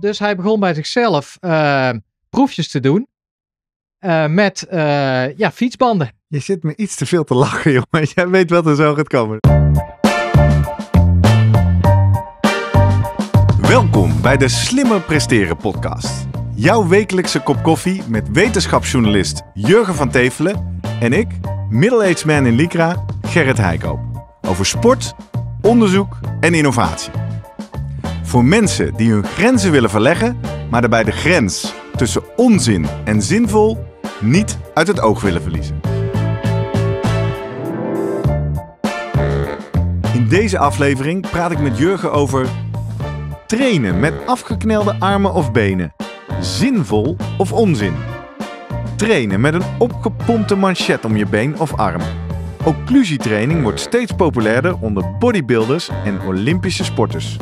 Dus hij begon bij zichzelf eh, proefjes te doen eh, met eh, ja, fietsbanden. Je zit me iets te veel te lachen, jongen. Jij weet wat er zo gaat komen. Welkom bij de Slimmer Presteren podcast. Jouw wekelijkse kop koffie met wetenschapsjournalist Jurgen van Tevelen en ik, middle-aged man in Lycra, Gerrit Heikoop. Over sport, onderzoek en innovatie. Voor mensen die hun grenzen willen verleggen, maar daarbij de grens tussen onzin en zinvol niet uit het oog willen verliezen. In deze aflevering praat ik met Jurgen over trainen met afgeknelde armen of benen. Zinvol of onzin? Trainen met een opgepompte manchet om je been of arm. Occlusietraining wordt steeds populairder onder bodybuilders en Olympische sporters.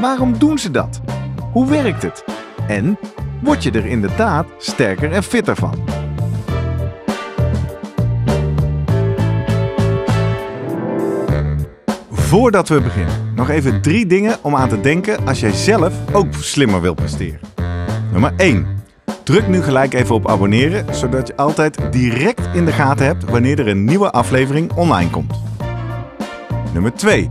Waarom doen ze dat? Hoe werkt het? En word je er inderdaad sterker en fitter van? Voordat we beginnen, nog even drie dingen om aan te denken als jij zelf ook slimmer wil presteren. Nummer 1. Druk nu gelijk even op abonneren, zodat je altijd direct in de gaten hebt wanneer er een nieuwe aflevering online komt. Nummer 2.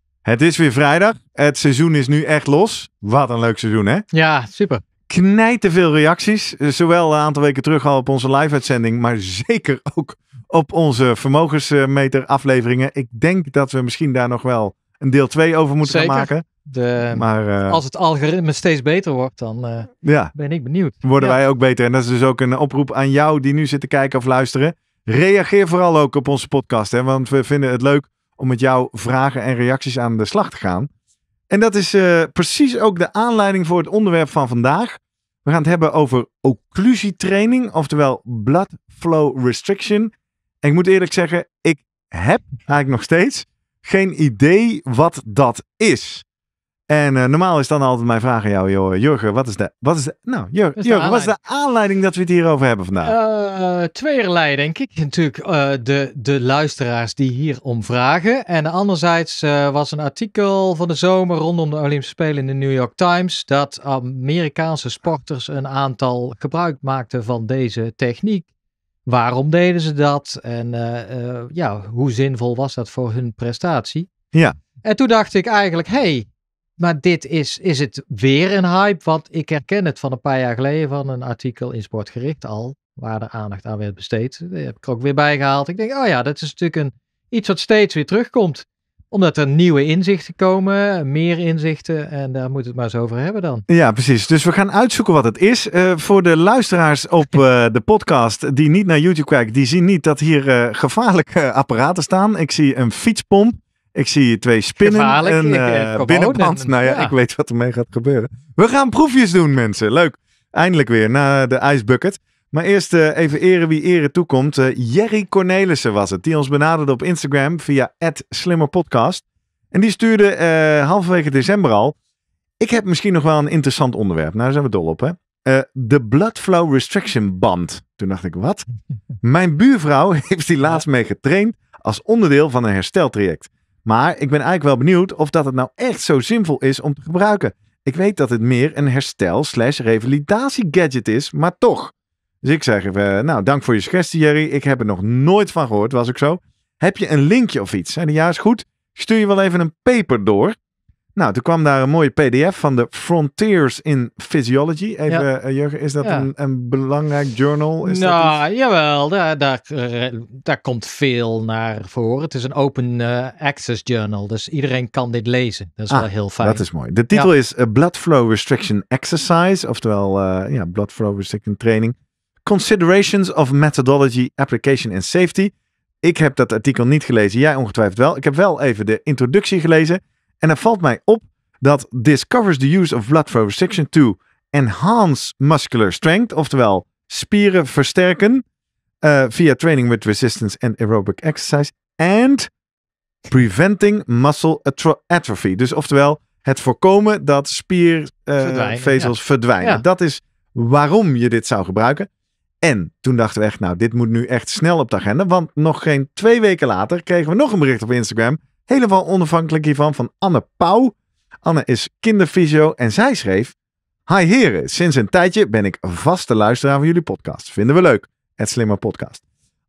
Het is weer vrijdag. Het seizoen is nu echt los. Wat een leuk seizoen, hè? Ja, super. Knijt te veel reacties. Eh, zowel een aantal weken terug al op onze live-uitzending, maar zeker ook op onze vermogensmeter-afleveringen. Ik denk dat we misschien daar nog wel een deel 2 over moeten gaan maken. maar, eh, als het algoritme steeds beter wordt, dan eh, ben ik benieuwd. Worden wij ook beter. En dat is dus ook een oproep aan jou die nu zit te kijken of luisteren. Reageer vooral ook op onze podcast. Hè, want we vinden het leuk om met jouw vragen en reacties aan de slag te gaan. En dat is eh, precies ook de aanleiding voor het onderwerp van vandaag. We gaan het hebben over occlusietraining, oftewel blood flow restriction. En ik moet eerlijk zeggen, ik heb eigenlijk nog steeds geen idee wat dat is. En eh, normaal is dan altijd mijn vraag aan jou, joh, Jurgen, wat is de, wat is nou, Jurgen, wat is de aanleiding dat we het hierover hebben vandaag? Uh, tweeërlei, denk ik. Natuurlijk eh, de, de luisteraars die hier om vragen. En anderzijds was een artikel van de zomer rondom de Olympische Spelen in de New York Times dat Amerikaanse sporters een aantal gebruik maakten van deze techniek. Waarom deden ze dat? En ja, hoe zinvol was dat voor hun prestatie? Ja. En toen dacht ik eigenlijk, hey, maar dit is, is het weer een hype, want ik herken het van een paar jaar geleden van een artikel in Sportgericht al, waar de aandacht aan werd besteed. Die eh, heb ik er ook weer bijgehaald. Ik denk, oh ja, dat is natuurlijk een, iets wat steeds weer terugkomt. Omdat er nieuwe inzichten komen, meer inzichten en daar moeten we het maar eens over hebben dan. Ja, precies. Dus we gaan uitzoeken wat het is. Eh, voor de luisteraars op eh, de podcast die niet naar YouTube kijken, die zien niet dat hier gevaarlijke apparaten staan. Ik zie een fietspomp. Ik zie twee spinnen, Gevaarlijk. een uh, eh, eh, nou ja, ik weet wat ermee gaat gebeuren. We gaan proefjes doen, mensen. Leuk. Eindelijk weer, na de ijsbucket. Maar eerst eh, even eren wie eren toekomt. Jerry Cornelissen was het, die ons benaderde op Instagram via @slimmerpodcast. En die stuurde uh, halverwege december al. Ik heb misschien nog wel een interessant onderwerp. Nou, daar zijn we dol op, hè? de Blood Flow Restriction Band. Toen dacht ik, wat? Mijn buurvrouw heeft die laatst mee getraind als onderdeel van een hersteltraject. Maar ik ben eigenlijk wel benieuwd of dat het nou echt zo zinvol is om te gebruiken. Ik weet dat het meer een herstel slash revalidatie gadget is, maar toch. Dus ik zeg, even, eh, nou, dank voor je suggestie Jerry. Ik heb er nog nooit van gehoord, was ik zo. Heb je een linkje of iets? Zijn die juist goed? Stuur je wel even een paper door. Nou, toen kwam daar een mooie PDF van de Frontiers in Physiology. Even, ja. Eh, Jurgen, is dat een, een, belangrijk journal? Is nou, dat jawel, daar, daar, eh, daar, komt veel naar voren. Het is een open eh, access journal, dus iedereen kan dit lezen. Dat is ah, wel heel fijn. Dat is mooi. De titel is Blood Flow Restriction Exercise, oftewel ja, Blood Flow Restriction Training. Considerations of Methodology, Application and Safety. Ik heb dat artikel niet gelezen, jij ongetwijfeld wel. Ik heb wel even de introductie gelezen. En dan valt mij op dat discovers the use of blood flow restriction to enhance muscular strength, oftewel spieren versterken eh, via training with resistance and aerobic exercise and preventing muscle atrophy. Dus oftewel het voorkomen dat spiervezels eh, verdwijnen. Dat is waarom je dit zou gebruiken. En toen dachten we echt, nou, dit moet nu echt snel op de agenda. Want nog geen twee weken later kregen we nog een bericht op Instagram Helemaal onafhankelijk hiervan van Anne Pauw. Anne is kinderfysio en zij schreef... Hi heren, sinds een tijdje ben ik vaste luisteraar van jullie podcast. Vinden we leuk. Het Slimmer Podcast.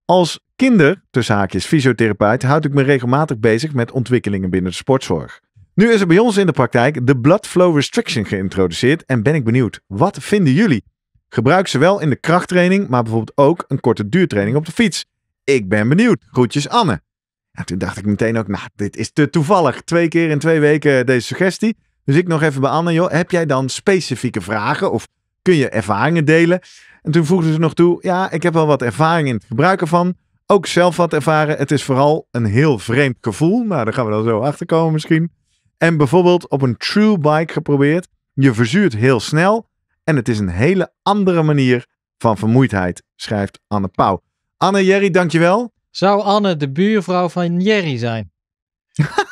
Als kinder, tussen haakjes fysiotherapeut, houd ik me regelmatig bezig met ontwikkelingen binnen de sportzorg. Nu is er bij ons in de praktijk de Blood Flow Restriction geïntroduceerd en ben ik benieuwd, wat vinden jullie? Gebruik ze wel in de krachttraining, maar bijvoorbeeld ook een korte duurtraining op de fiets. Ik ben benieuwd. Groetjes Anne. En nou, toen dacht ik meteen ook, nou, dit is te toevallig. Twee keer in twee weken deze suggestie. Dus ik nog even bij Anne, joh, heb jij dan specifieke vragen of kun je ervaringen delen? En toen voegde ze nog toe, ja, ik heb wel wat ervaring in het gebruiken van. Ook zelf wat ervaren. Het is vooral een heel vreemd gevoel. Nou, daar gaan we dan zo achter komen misschien. En bijvoorbeeld op een true bike geprobeerd. Je verzuurt heel snel en het is een hele andere manier van vermoeidheid, schrijft Anne Pauw. Anne, Jerry, dankjewel. Zou Anne de buurvrouw van Jerry zijn?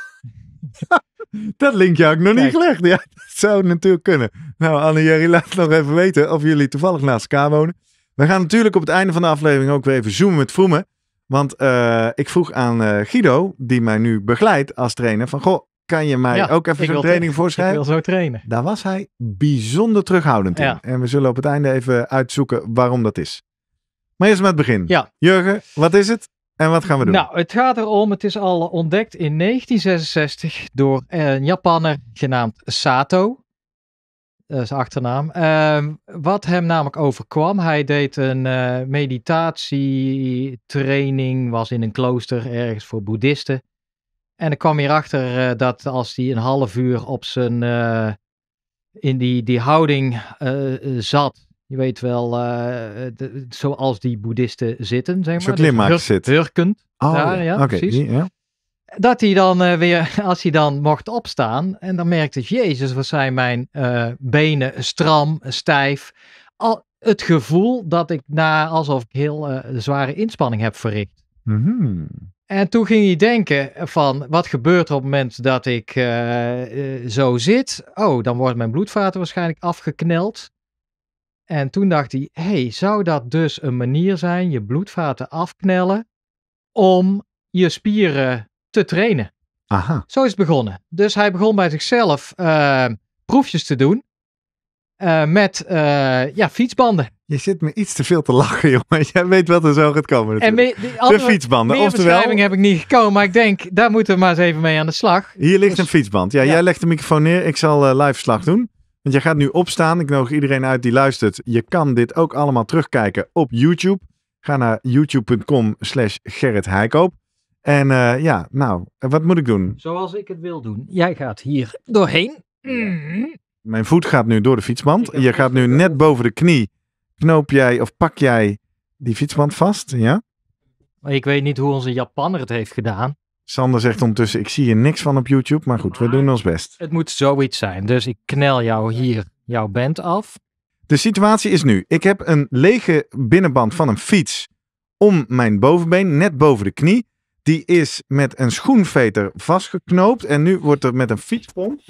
dat linkje had ik nog niet gelegd. Ja, dat zou natuurlijk kunnen. Nou, Anne en Jerry, laat het nog even weten of jullie toevallig naast elkaar wonen. We gaan natuurlijk op het einde van de aflevering ook weer even zoomen met Vroemen. Want eh, ik vroeg aan eh, Guido, die mij nu begeleidt als trainer, van goh, kan je mij ook even zo'n training voorschrijven? Ik wil zo trainen. Daar was hij bijzonder terughoudend in. En we zullen op het einde even uitzoeken waarom dat is. Maar eerst maar het begin. Ja. Jurgen, wat is het? En wat gaan we doen? Nou, het gaat erom, het is al ontdekt in 1966 door een Japanner genaamd Sato. Dat eh, is achternaam. Ehm, wat hem namelijk overkwam, hij deed een eh, meditatietraining, was in een klooster ergens voor boeddhisten. En er kwam hierachter uh, dat als hij een half uur op zijn, in die, die houding zat, je weet wel, eh, zoals die boeddhisten zitten, zeg maar. Zo dus zit. Hurkend. Oh, ja, precies. ja. Dat hij dan eh, weer, als hij dan mocht opstaan en dan merkte, jezus, wat zijn mijn eh, benen stram, stijf. Al, het gevoel dat ik na alsof ik heel zware inspanning heb verricht. Mm En toen ging hij denken van, wat gebeurt er op het moment dat ik zo zit? Oh, dan wordt mijn bloedvaten waarschijnlijk afgekneld. En toen dacht hij, hey, zou dat dus een manier zijn, je bloedvaten afknellen, om je spieren te trainen? Aha. Zo is het begonnen. Dus hij begon bij zichzelf eh, proefjes te doen eh, met eh, ja, fietsbanden. Je zit me iets te veel te lachen, jongen. Jij weet wat er zo gaat komen. de fietsbanden. De oftewel... heb ik niet gekomen, maar ik denk, daar moeten we maar eens even mee aan de slag. Hier ligt dus- een fietsband. Ja, ja, jij legt de microfoon neer. Ik zal live slag doen. Want jij gaat nu opstaan. Ik nodig iedereen uit die luistert. Je kan dit ook allemaal terugkijken op YouTube. Ga naar youtube.com slash Gerrit Heikoop. En eh, ja, nou, wat moet ik doen? Zoals ik het wil doen. Jij gaat hier doorheen. Mijn voet gaat nu door de fietsband. Je gaat nu net boven de knie. Knoop jij of pak jij die fietsband vast, ja? Ik weet niet hoe onze Japanner het heeft gedaan. Sander zegt ondertussen, ik zie hier niks van op YouTube, maar goed, we doen ons best. Het moet zoiets zijn, dus ik knel jou hier, jouw band af. De situatie is nu, ik heb een lege binnenband van een fiets om mijn bovenbeen, net boven de knie. Die is met een schoenveter vastgeknoopt en nu wordt er met een fietspomp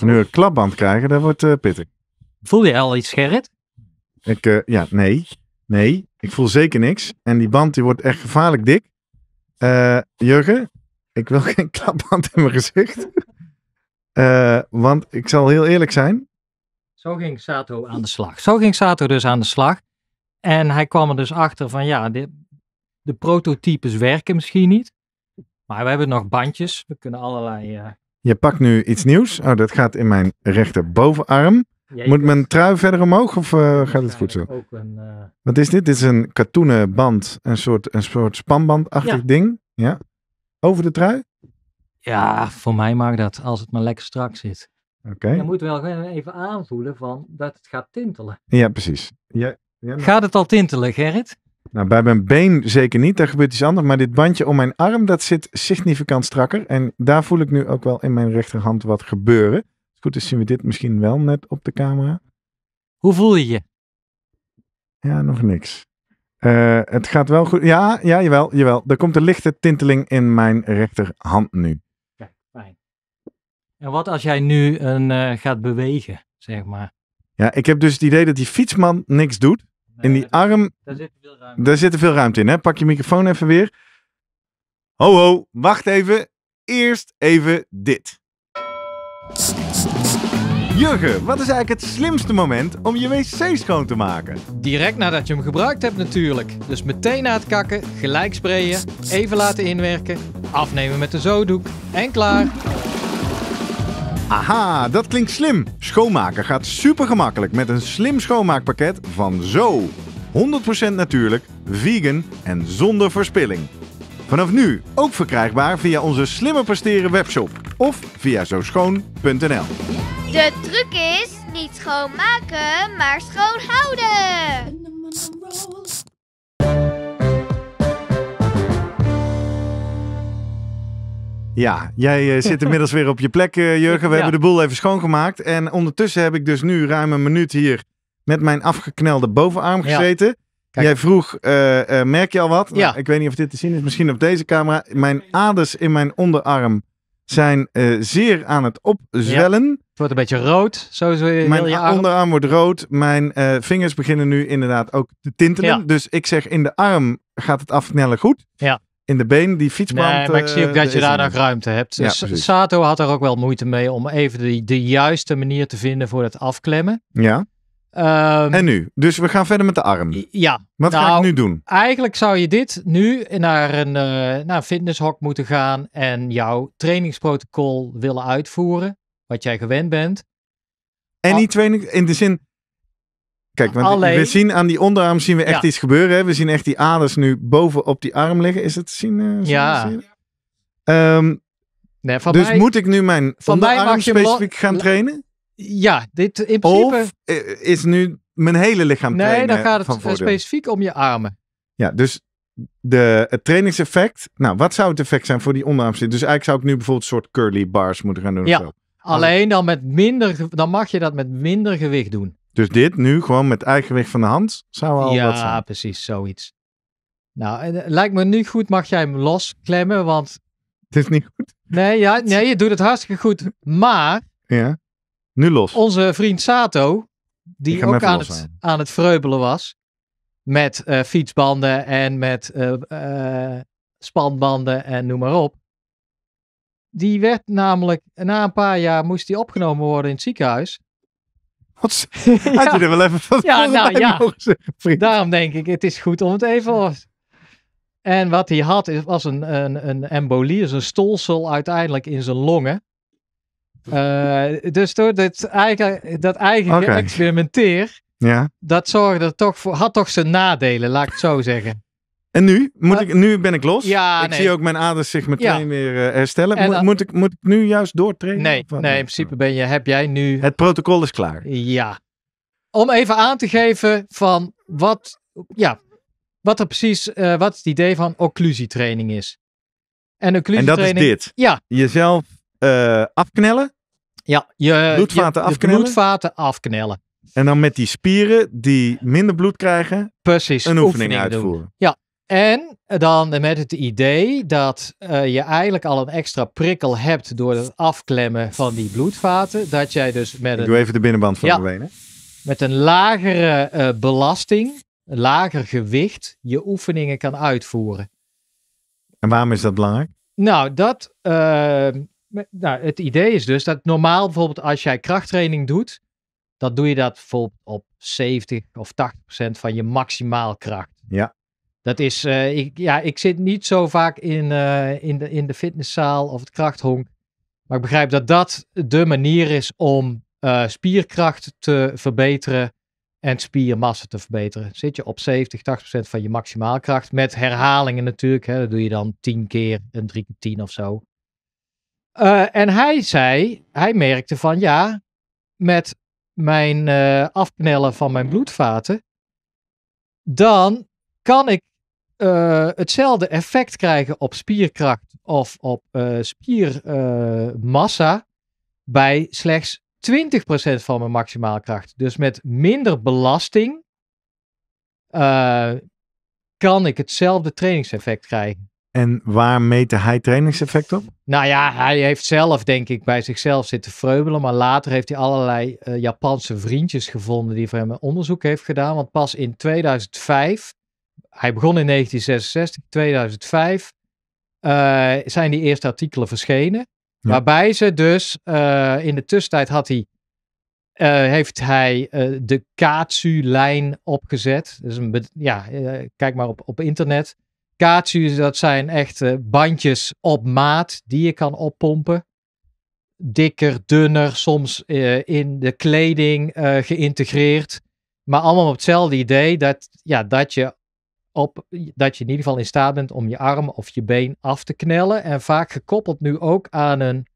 nu een klabband krijgen, dat wordt eh, pittig. Voel je al iets, Gerrit? Ik, eh, ja, nee. Nee, ik voel zeker niks. En die band die wordt echt gevaarlijk dik. Uh, Jurgen, ik wil geen klapband in mijn gezicht. Uh, want ik zal heel eerlijk zijn. Zo ging Sato aan de slag. Zo ging Sato dus aan de slag. En hij kwam er dus achter van ja, de, de prototypes werken misschien niet. Maar we hebben nog bandjes. We kunnen allerlei. Je pakt nu iets nieuws. Oh, dat gaat in mijn rechterbovenarm. Moet mijn trui verder omhoog of eh, gaat het goed zo? Ook een, eh, Wat is dit? Dit is een katoenen band, een soort, een soort spanbandachtig ding. Ja. Over de trui? Ja, voor mij maakt dat, als het maar lekker strak zit. Oké. Okay. Je moet wel even aanvoelen van dat het gaat tintelen. Ja, precies. Nou. Gaat het al tintelen, Gerrit? Nou, bij mijn been zeker niet, daar gebeurt iets anders. Maar dit bandje om mijn arm, dat zit significant strakker. En daar voel ik nu ook wel in mijn rechterhand wat gebeuren goed is dus zien we dit misschien wel net op de camera. Hoe voel je je? Ja, nog niks. Eh, het gaat wel goed. Ja, ja, jawel, jawel. Er komt een lichte tinteling in mijn rechterhand nu. Kijk, fijn. En wat als jij nu een, eh, gaat bewegen, zeg maar? Ja, ik heb dus het idee dat die fietsman niks doet. in die arm... daar zit veel ruimte, daar zit er veel ruimte in. Hè? Pak je microfoon even weer. Ho, ho, wacht even. Eerst even dit. Jurgen, wat is eigenlijk het slimste moment om je wc schoon te maken? Direct nadat je hem gebruikt hebt natuurlijk. Dus meteen na het kakken, gelijk sprayen, even laten inwerken, afnemen met de zodoek en klaar. Aha, dat klinkt slim. Schoonmaken gaat super gemakkelijk met een slim schoonmaakpakket van Zo. 100% natuurlijk, vegan en zonder verspilling. Vanaf nu ook verkrijgbaar via onze slimme Presteren webshop of via zo-schoon.nl. De truc is niet schoonmaken, maar schoonhouden. Ja, jij eh, zit inmiddels weer op je plek, eh, Jurgen. We hebben de boel even schoongemaakt. En ondertussen heb ik dus nu ruim een minuut hier met mijn afgeknelde bovenarm gezeten. Jij vroeg, eh, merk je al wat? Ja. Nou, ik weet niet of dit te zien is, misschien op deze camera. Mijn aders in mijn onderarm zijn eh, zeer aan het opzwellen. Het wordt een beetje rood. Zo, Mijn onderarm wordt rood. Mijn eh, vingers beginnen nu inderdaad ook te tintelen. Dus ik zeg in de arm gaat het afknellen goed. Ja. In de been, die fietsband. maar ik zie ook dat je daar nog ruimte hebt. Sato had er ook wel moeite mee om even de, de juiste manier te vinden voor het afklemmen. Ja. Ehm, en nu? Dus we gaan verder met de arm. Ja. Wat ga ik nou, nu doen? Eigenlijk zou je dit nu naar een, uh, fitnesshok moeten gaan en jouw trainingsprotocol willen uitvoeren, wat jij gewend bent. En niet training in de zin. Kijk, want we zien aan die onderarm zien we echt iets gebeuren. Hè? We zien echt die aders nu boven op die arm liggen. Is het te zien? Eh, ja. Ehm, nee, van dus moet ik nu mijn van onderarm specifiek gaan trainen? Ja, dit in principe... Eh, is nu mijn hele lichaam nee, trainen Nee, dan gaat het specifiek om je armen. Ja, dus de, het trainingseffect. Nou, wat zou het effect zijn voor die onderarmstit? Dus eigenlijk zou ik nu bijvoorbeeld een soort curly bars moeten gaan doen. Ja, of zo. alleen dan met minder, dan mag je dat met minder gewicht doen. Dus dit nu gewoon met eigen gewicht van de hand zou al ja, wat Ja, precies, zoiets. Nou, eh, lijkt me nu goed, mag jij hem losklemmen, want... Het is niet goed. Nee, ja, nee je doet het hartstikke goed, maar... Ja. Nu los. Onze vriend Sato, die ook aan het, aan. het vreubelen was. Met eh, fietsbanden en met uh, spanbanden en noem maar op. Die werd namelijk, na een paar jaar moest hij opgenomen worden in het ziekenhuis. Wat? Had je er wel even van Ja, nou ja. Daarom denk ik, het is goed om het even... En wat hij had, was een, een, een embolie, dus een stolsel uiteindelijk in zijn longen. Eh, dus door dit eigen, dat eigen okay. experimenteer, ja. dat toch voor, had toch zijn nadelen, laat ik het zo zeggen. En nu? Moet ik, nu ben ik los. Ja, ik zie ook mijn aders zich meteen weer eh, herstellen. moet, ik, moet ik nu juist doortrainen? Nee, nee, in principe ben je, heb jij nu... Het protocol is klaar. Ja. Om even aan te geven van wat, ja, wat er precies, eh, wat het idee van occlusietraining is. En, en dat is dit. Ja. Jezelf eh, afknellen. Ja, je bloedvaten, je, afknellen. bloedvaten afknellen. En dan met die spieren die minder bloed krijgen, Precies, een oefening, uitvoeren. Ja, en dan met het idee dat eh, je eigenlijk al een extra prikkel hebt door het afklemmen van die bloedvaten. Dat jij dus met een. doe even de binnenband van ja, de benen. Met een lagere eh, belasting, een lager gewicht, je oefeningen kan uitvoeren. En waarom is dat belangrijk? Nou, dat nou, het idee is dus dat normaal bijvoorbeeld als jij krachttraining doet, dat doe je dat bijvoorbeeld op 70 of 80% van je maximaal kracht. Ja. Dat is, eh, ik, ja, ik zit niet zo vaak in, eh, in, de, in de fitnesszaal of het krachthonk. Maar ik begrijp dat dat de manier is om eh, spierkracht te verbeteren en spiermassa te verbeteren. Zit je op 70, 80% van je maximaal kracht met herhalingen natuurlijk. Hè, dat doe je dan 10 keer, een 3 keer 10 of zo. Eh, en hij zei, hij merkte van ja, met mijn uh, afknellen van mijn bloedvaten, dan kan ik eh, hetzelfde effect krijgen op spierkracht of op spiermassa bij slechts 20% van mijn maximaal kracht. Dus met minder belasting kan ik hetzelfde trainingseffect krijgen. En waar meette hij trainingseffect op? Nou ja, hij heeft zelf denk ik bij zichzelf zitten freubelen. Maar later heeft hij allerlei eh, Japanse vriendjes gevonden die voor hem een onderzoek heeft gedaan. Want pas in 2005, hij begon in 1966, 2005 eh, zijn die eerste artikelen verschenen. Waarbij ze dus eh, in de tussentijd had hij, heeft hij de Katsu-lijn opgezet. Dus een, ja, kijk maar op, op internet dat zijn echt bandjes op maat die je kan oppompen. Dikker, dunner, soms eh, in de kleding eh, geïntegreerd. Maar allemaal op hetzelfde idee dat, ja, dat, je op, dat je in ieder geval in staat bent om je arm of je been af te knellen. En vaak gekoppeld nu ook aan een,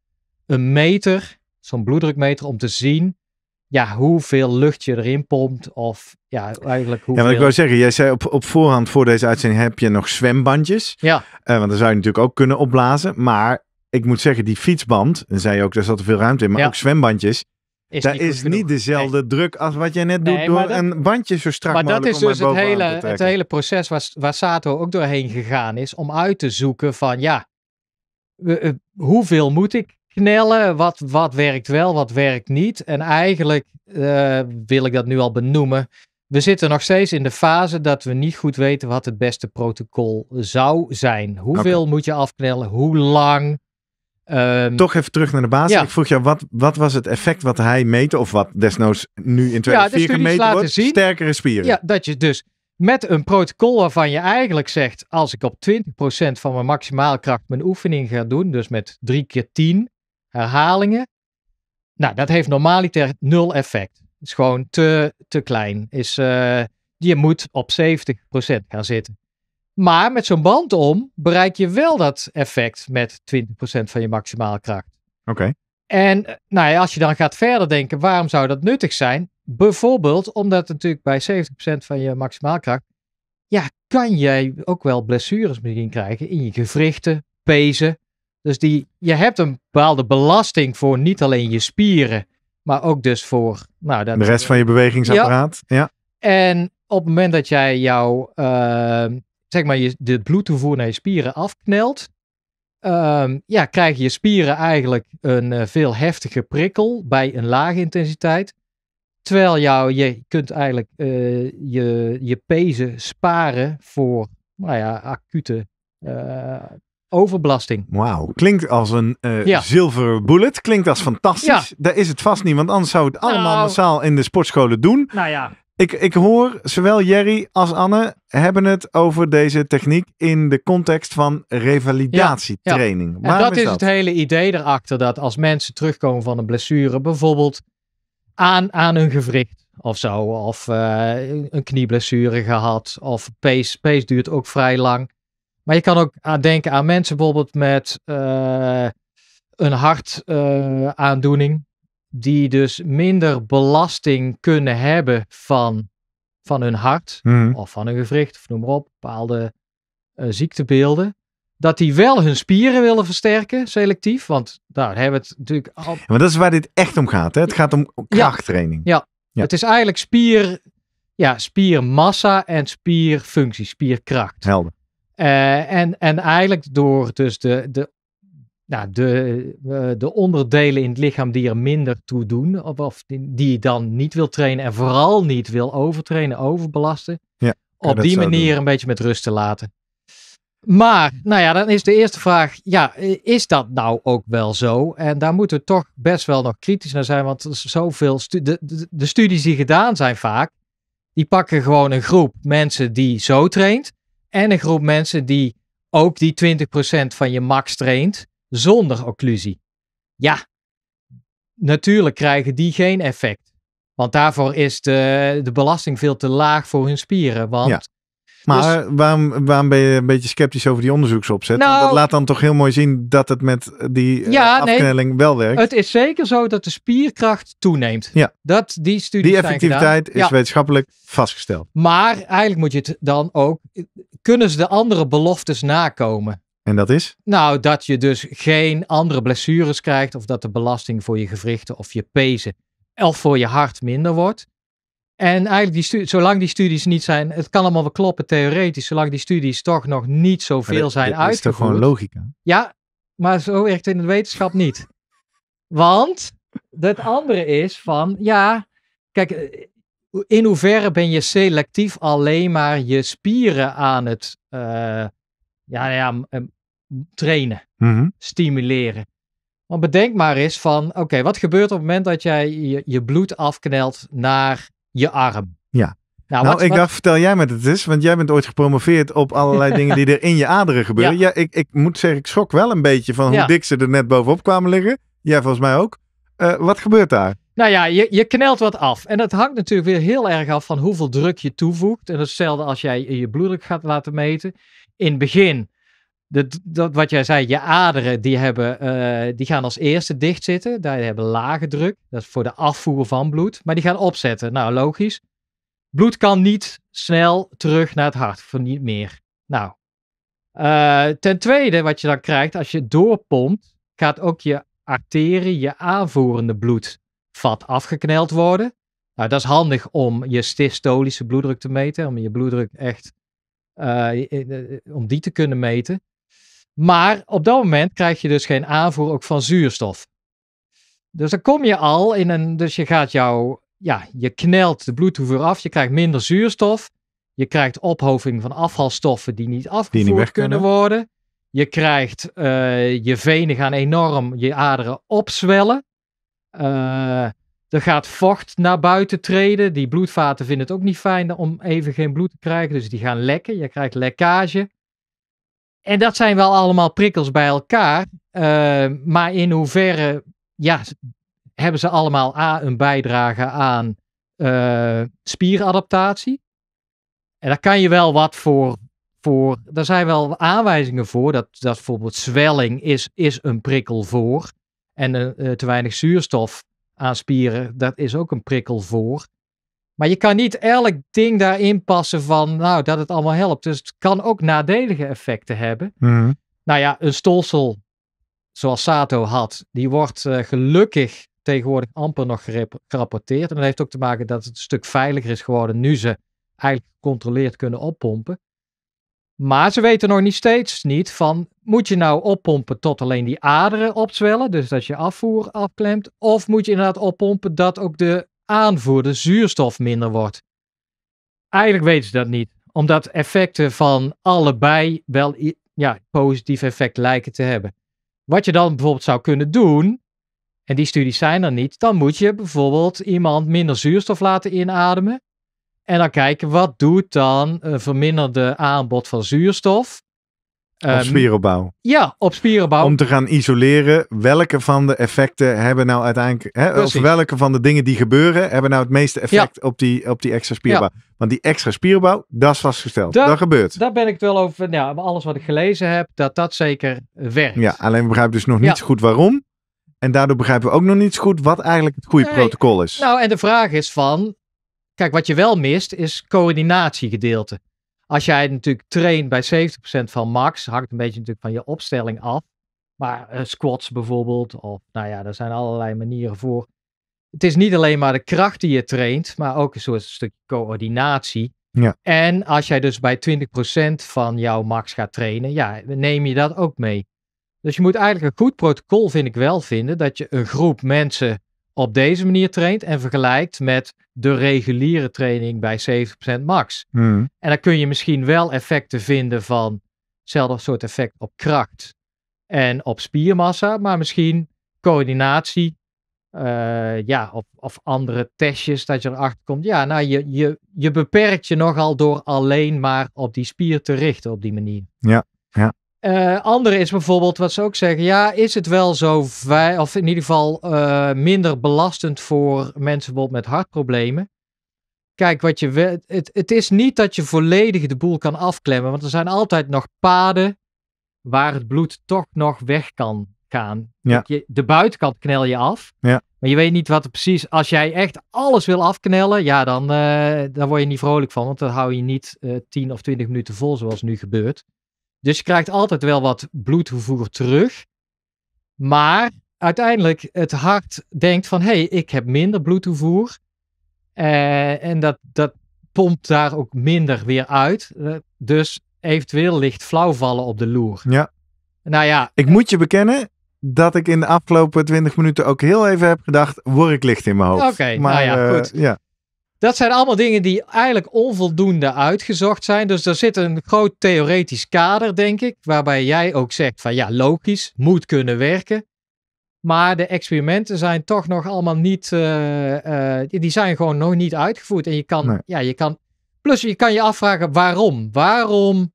een meter, zo'n bloeddrukmeter, om te zien ja, hoeveel lucht je erin pompt. Of ja, eigenlijk hoeveel... Ja, wat ik wil zeggen, jij zei op, op voorhand voor deze uitzending heb je nog zwembandjes. Ja. Eh, want dan zou je natuurlijk ook kunnen opblazen. Maar ik moet zeggen, die fietsband, en zei je ook, daar zat veel ruimte in. Maar ook zwembandjes, daar dat is niet dezelfde druk als wat jij net doet door een bandje zo strak maar dus Maar dat is dus het hele, het hele proces waar, waar Sato ook doorheen gegaan is om uit te zoeken van ja, eh, hoeveel moet ik knellen. Wat, wat werkt wel, wat werkt niet. En eigenlijk eh, wil ik dat nu al benoemen. We zitten nog steeds in de fase dat we niet goed weten wat het beste protocol zou zijn. Hoeveel moet je afknellen? Hoe lang? Ehm, Toch even terug naar de basis. Ik vroeg jou, wat, wat was het effect wat hij meette, of wat desnoods nu in 2004 ja, dus gemeten wordt? Zien, sterkere spieren. Ja, dat je dus met een protocol waarvan je eigenlijk zegt, als ik op 20% van mijn maximale kracht mijn oefening ga doen, dus met drie keer 10, herhalingen. Nou, dat heeft normaliter nul effect. Het is gewoon te, te klein. Is, eh, je moet op 70% gaan zitten. Maar met zo'n band om bereik je wel dat effect met 20% van je maximale kracht. Oké. En eh, nou ja, als je dan gaat verder denken, waarom zou dat nuttig zijn? Bijvoorbeeld omdat natuurlijk bij 70% van je maximale kracht, ja, kan jij ook wel blessures misschien krijgen in je gewrichten, pezen. Dus die, je hebt een bepaalde belasting voor niet alleen je spieren, maar ook dus voor nou, dat, de rest van je bewegingsapparaat. Ja. En op het moment dat jij jouw, ehm, zeg maar, je, de bloedtoevoer naar je spieren afknelt, Um, ja, krijgen je spieren eigenlijk een eh, veel heftiger prikkel bij een lage intensiteit. Terwijl jou, je kunt eigenlijk eh, je, je pezen sparen voor nou ja, acute eh, overbelasting. Wauw, klinkt als een uh, eh, zilver bullet. Klinkt als fantastisch. Daar is het vast niet, want anders zou het allemaal nou, massaal in de sportscholen doen. Nou ja. Ik, ik hoor zowel Jerry als Anne hebben het over deze techniek in de context van revalidatietraining. Maar en dat is, het hele idee erachter dat als mensen terugkomen van een blessure, bijvoorbeeld aan, aan hun gewricht of zo, of eh, een knieblessure gehad, of pace Pees duurt ook vrij lang. Maar je kan ook aan denken aan mensen bijvoorbeeld met uh, een hartaandoening. die dus minder belasting kunnen hebben van, van hun hart. Mhm. Of van hun gewricht, of noem maar op. Bepaalde eh, ziektebeelden dat die wel hun spieren willen versterken, selectief. Want daar hebben we het natuurlijk al. maar dat is waar dit echt om gaat. Hè? Het gaat om krachttraining. Ja, ja. het is eigenlijk spier, ja, spiermassa en spierfunctie, spierkracht. Helder. Eh, en, en eigenlijk door dus de, de, nou, de, eh, de onderdelen in het lichaam die er minder toe doen, of, die, je dan niet wil trainen en vooral niet wil overtrainen, overbelasten, op die manier een beetje met rust te laten. Maar, nou ja, dan is de eerste vraag, ja, is dat nou ook wel zo? En daar moeten we toch best wel nog kritisch naar zijn, want zoveel de, de, de studies die gedaan zijn vaak, die pakken gewoon een groep mensen die zo traint en een groep mensen die ook die 20% van je max traint zonder occlusie. Ja, natuurlijk krijgen die geen effect. Want daarvoor is de, de belasting veel te laag voor hun spieren. Want ja. Maar dus- waarom, ben je een beetje sceptisch over die onderzoeksopzet? Nou, dat laat dan toch heel mooi zien dat het met die eh, afknelling wel werkt. Het is zeker zo dat de spierkracht toeneemt. Ja. Dat die studie. Die effectiviteit is wetenschappelijk vastgesteld. Maar eigenlijk moet je het dan ook. Kunnen ze de andere beloftes nakomen? En dat is? Nou, dat je dus geen andere blessures krijgt of dat de belasting voor je gewrichten of je pezen of voor je hart minder wordt. En eigenlijk, die zolang die studies niet zijn, het kan allemaal wel kloppen theoretisch, zolang die studies toch nog niet zoveel zijn dat uitgevoerd. Dat is toch gewoon logica? Ja, maar zo werkt het in de wetenschap niet. Want het andere is van, ja, kijk, eh, in hoeverre ben je selectief alleen maar je spieren aan het eh, ja, nou ja, eh, trainen, mhm. stimuleren? Want bedenk maar eens van, oké, wat gebeurt op het moment dat jij je, je bloed afknelt naar je arm. Ja. Nou, nou ik wat... dacht, vertel jij me het is, want jij bent ooit gepromoveerd op allerlei dingen die er in je aderen gebeuren. Ja, ik, ik moet zeggen, ik schrok wel een beetje van hoe dik ze er net bovenop kwamen liggen. Jij volgens mij ook. Eh, wat gebeurt daar? Nou ja, je, je knelt wat af. En dat hangt natuurlijk weer heel erg af van hoeveel druk je toevoegt. En dat is hetzelfde als jij je bloeddruk gaat laten meten. In het begin dat, dat, wat jij zei, je aderen die, hebben, eh, die gaan als eerste dicht zitten. Daar hebben lage druk. Dat is voor de afvoer van bloed. Maar die gaan opzetten. Nou, logisch. Bloed kan niet snel terug naar het hart. Voor niet meer. Nou. Eh, ten tweede, wat je dan krijgt, als je doorpompt, gaat ook je arterie, je aanvoerende bloedvat afgekneld worden. Nou, dat is handig om je systolische bloeddruk te meten, om je bloeddruk echt, eh, om die te kunnen meten. Maar op dat moment krijg je dus geen aanvoer ook van zuurstof. Dus dan kom je al in een. Dus je gaat jouw. Ja, je knelt de bloedtoevoer af. Je krijgt minder zuurstof. Je krijgt ophoving van afvalstoffen die niet afgevoerd die niet kunnen. kunnen worden. Je krijgt. Eh, je venen gaan enorm je aderen opzwellen. Uh, er gaat vocht naar buiten treden. Die bloedvaten vinden het ook niet fijn om even geen bloed te krijgen. Dus die gaan lekken. Je krijgt lekkage. En dat zijn wel allemaal prikkels bij elkaar. Eh, maar in hoeverre ja, hebben ze allemaal A, een bijdrage aan uh, spieradaptatie? En daar kan je wel wat voor, voor. Daar zijn wel aanwijzingen voor. Dat, dat bijvoorbeeld zwelling is, is een prikkel voor. En uh, te weinig zuurstof aan spieren, dat is ook een prikkel voor. Maar je kan niet elk ding daarin passen van, nou, dat het allemaal helpt. Dus het kan ook nadelige effecten hebben. Mm. Nou ja, een stolsel zoals Sato had, die wordt eh, gelukkig tegenwoordig amper nog gerapporteerd. En dat heeft ook te maken dat het een stuk veiliger is geworden nu ze eigenlijk gecontroleerd kunnen oppompen. Maar ze weten nog niet steeds niet van, moet je nou oppompen tot alleen die aderen opzwellen, dus dat je afvoer afklemt, of moet je inderdaad oppompen dat ook de aanvoerde zuurstof minder wordt. Eigenlijk weten ze dat niet, omdat effecten van allebei wel ja, positief effect lijken te hebben. Wat je dan bijvoorbeeld zou kunnen doen, en die studies zijn er niet, dan moet je bijvoorbeeld iemand minder zuurstof laten inademen. En dan kijken wat doet dan een verminderde aanbod van zuurstof op ehm, spieropbouw. Ja, op spieropbouw. Om te gaan isoleren welke van de effecten hebben nou uiteindelijk. Hè, of welke van de dingen die gebeuren hebben nou het meeste effect op, die, op die extra spieropbouw. Want die extra spieropbouw, dat is vastgesteld. Dat, gebeurt. Daar ben ik wel over. Nou, alles wat ik gelezen heb, dat dat zeker werkt. Ja, alleen we begrijpen dus nog niet zo goed waarom. En daardoor begrijpen we ook nog niet zo goed wat eigenlijk het goede protocol is. Nou, en de vraag is van. Kijk, wat je wel mist is coördinatiegedeelte. Als jij natuurlijk traint bij 70% van max, hangt een beetje natuurlijk van je opstelling af. Maar eh, squats bijvoorbeeld, of nou ja, er zijn allerlei manieren voor. Het is niet alleen maar de kracht die je traint, maar ook een soort stukje coördinatie. Ja. En als jij dus bij 20% van jouw max gaat trainen, ja, neem je dat ook mee. Dus je moet eigenlijk een goed protocol, vind ik wel, vinden dat je een groep mensen op deze manier traint en vergelijkt met de reguliere training bij 70% max. Hmm. En dan kun je misschien wel effecten vinden van hetzelfde soort effect op kracht en op spiermassa, maar misschien coördinatie, eh, ja, of, of, andere testjes dat je erachter komt. Ja, nou, je, je, je beperkt je nogal door alleen maar op die spier te richten op die manier. Ja, ja. Uh, andere is bijvoorbeeld wat ze ook zeggen. Ja, is het wel zo, of in ieder geval eh, minder belastend voor mensen bijvoorbeeld met hartproblemen? Kijk, wat je het, het is niet dat je volledig de boel kan afklemmen, want er zijn altijd nog paden waar het bloed toch nog weg kan gaan. Ja. Je, de buitenkant knel je af, ja. maar je weet niet wat er precies. Als jij echt alles wil afknellen, ja, dan, eh, dan word je niet vrolijk van, want dan hou je niet 10 of 20 minuten vol zoals nu gebeurt. Dus je krijgt altijd wel wat bloedvervoer terug. Maar uiteindelijk het hart denkt van hé, hey, ik heb minder bloedtoevoer. Eh, en dat, dat pompt daar ook minder weer uit. Eh, dus eventueel ligt flauwvallen op de loer. Ja. Nou ja. Ik eh, moet je bekennen dat ik in de afgelopen 20 minuten ook heel even heb gedacht, word ik licht in mijn hoofd. Oké, nou ja, eh, goed. Ja. Dat zijn allemaal dingen die eigenlijk onvoldoende uitgezocht zijn. Dus er zit een groot theoretisch kader, denk ik, waarbij jij ook zegt van ja, logisch, moet kunnen werken. Maar de experimenten zijn toch nog allemaal niet, eh, eh, die zijn gewoon nog niet uitgevoerd. En je kan, ja, je kan, plus je kan je afvragen waarom. Waarom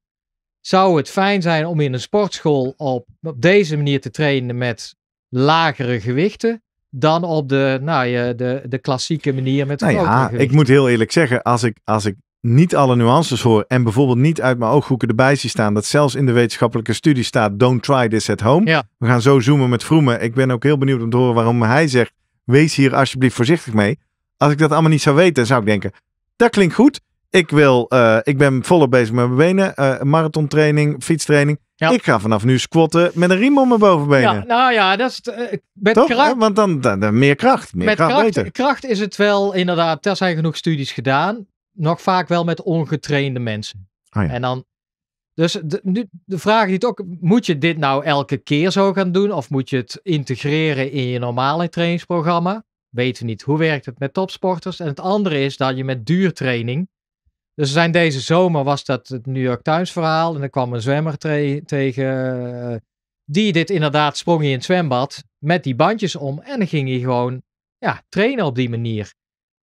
zou het fijn zijn om in een sportschool op, op deze manier te trainen met lagere gewichten? dan op de, nou, je, de, de klassieke manier met Nou ja, ik moet heel eerlijk zeggen, als ik, als ik niet alle nuances hoor en bijvoorbeeld niet uit mijn ooghoeken erbij zie staan, dat zelfs in de wetenschappelijke studie staat, don't try this at home. We gaan zo zoomen met Vroemen. Ik ben ook heel benieuwd om te horen waarom hij zegt, wees hier alsjeblieft voorzichtig mee. Als ik dat allemaal niet zou weten, zou ik denken, dat klinkt goed. Ik, wil, eh, ik ben volop bezig met mijn benen, eh, marathontraining, fietstraining. Ik ga vanaf nu squatten met een riem om mijn bovenbenen. Ja, nou ja, dat is uh, met Toch? kracht. Eh, want dan, dan, meer kracht. Meer met kracht, kracht, kracht is het wel inderdaad. Er zijn genoeg studies gedaan. Nog vaak wel met ongetrainde mensen. Oh ja. En dan. Dus de, nu, de vraag die ook. Moet je dit nou elke keer zo gaan doen? Of moet je het integreren in je normale trainingsprogramma? Weten we niet. Hoe werkt het met topsporters? En het andere is dat je met duurtraining dus er zijn deze zomer was dat het New York Times verhaal. En er kwam een zwemmer tegen. Eh, die dit inderdaad sprong in het zwembad. Met die bandjes om. En dan ging hij gewoon ja, trainen op die manier.